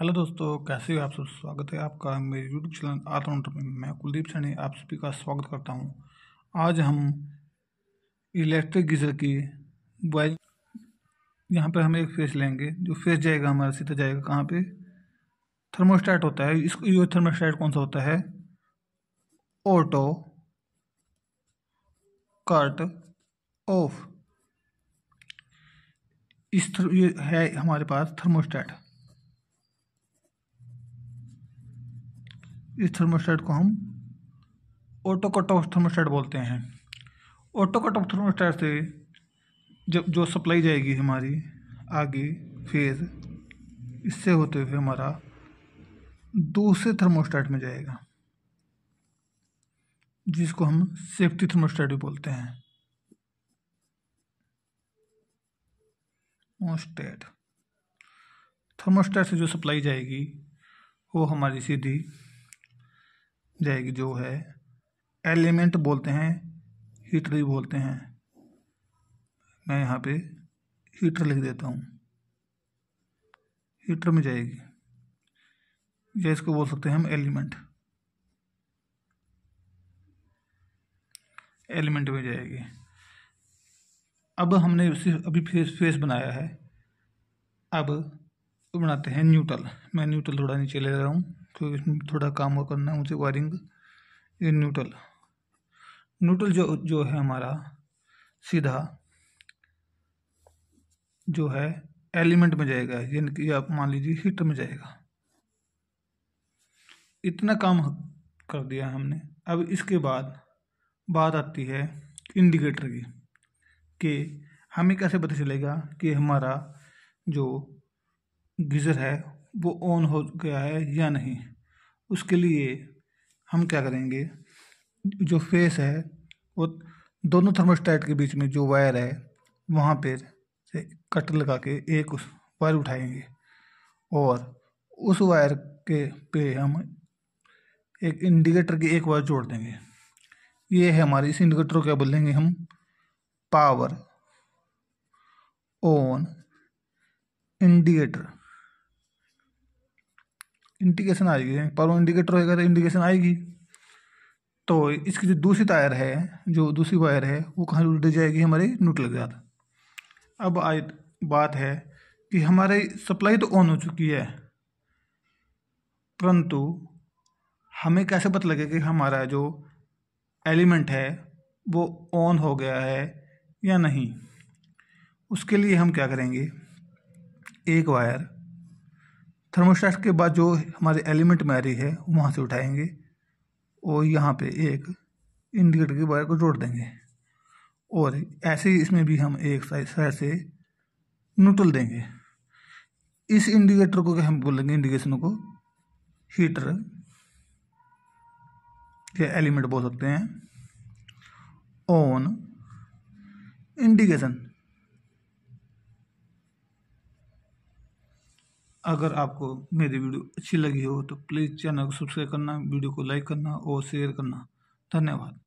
hello दोस्तों कैसे हो आप सब स्वागत है आपका मेरे यूट्यूब चैनल आर्थ में मैं कुलदीप सैनी आप सभी का स्वागत करता हूं आज हम इलेक्ट्रिक गीजर की बॉयल यहां पर हम एक फेस लेंगे जो फेस जाएगा हमारा सीधा जाएगा कहाँ पे थर्मोस्टैट होता है इसको ये थर्मोस्टैट कौन सा होता है ऑटो कट ऑफ इस ये है हमारे पास थर्मोस्टैट इस थर्मोस्टेट को हम ऑटो कट ऑफ थर्मोस्टेट बोलते हैं ऑटो कट ऑफ थर्मोस्टेट से जब जो सप्लाई जाएगी हमारी आगे फेज इससे होते हुए हमारा दूसरे थर्मोस्टेट में जाएगा जिसको हम सेफ्टी थर्मोस्टेट भी बोलते हैं थर्मोस्टेट थर्मोस्टेट से जो सप्लाई जाएगी वो हमारी सीधी जाएगी जो है एलिमेंट बोलते हैं हीटर भी बोलते हैं मैं यहाँ पे हीटर लिख देता हूँ हीटर में जाएगी या इसको बोल सकते हैं हम एलिमेंट एलिमेंट में जाएगी अब हमने उसे अभी फेस फेस बनाया है अब बनाते हैं न्यूट्रल मैं न्यूट्रल थोड़ा नीचे ले रहा हूँ तो इसमें थोड़ा काम और करना है मुझे वायरिंग ये न्यूट्रल न्यूट्रल जो जो है हमारा सीधा जो है एलिमेंट में जाएगा यानी कि आप मान लीजिए हीटर में जाएगा इतना काम कर दिया हमने अब इसके बाद बात आती है इंडिकेटर की कि हमें कैसे पता चलेगा कि हमारा जो गीज़र है वो ऑन हो गया है या नहीं उसके लिए हम क्या करेंगे जो फेस है वो दोनों थर्मोस्टेट के बीच में जो वायर है वहाँ पर से कट लगा के एक उस वायर उठाएंगे और उस वायर के पे हम एक इंडिकेटर की एक वायर जोड़ देंगे ये है हमारे इस इंडिकेटर को क्या बोलेंगे हम पावर ऑन इंडिकेटर इंडिकेशन आएगी पावर इंडिकेटर होगा तो इंडिकेशन आएगी तो इसकी जो दूसरी टायर है जो दूसरी वायर है वो कहाँ उल्टी जाएगी हमारी न्यूट्रल के साथ अब आई बात है कि हमारी सप्लाई तो ऑन हो चुकी है परंतु हमें कैसे पता लगे कि हमारा जो एलिमेंट है वो ऑन हो गया है या नहीं उसके लिए हम क्या करेंगे एक वायर थर्मोस्टैट के बाद जो हमारे एलिमेंट मैरी है वहाँ से उठाएंगे और यहाँ पे एक इंडिकेटर के वायर को जोड़ देंगे और ऐसे ही इसमें भी हम एक साइड से न्यूट्रल देंगे इस इंडिकेटर को हम बोलेंगे इंडिकेशन को हीटर या एलिमेंट बोल सकते हैं ऑन इंडिकेशन अगर आपको मेरी वीडियो अच्छी लगी हो तो प्लीज़ चैनल को सब्सक्राइब करना वीडियो को लाइक करना और शेयर करना धन्यवाद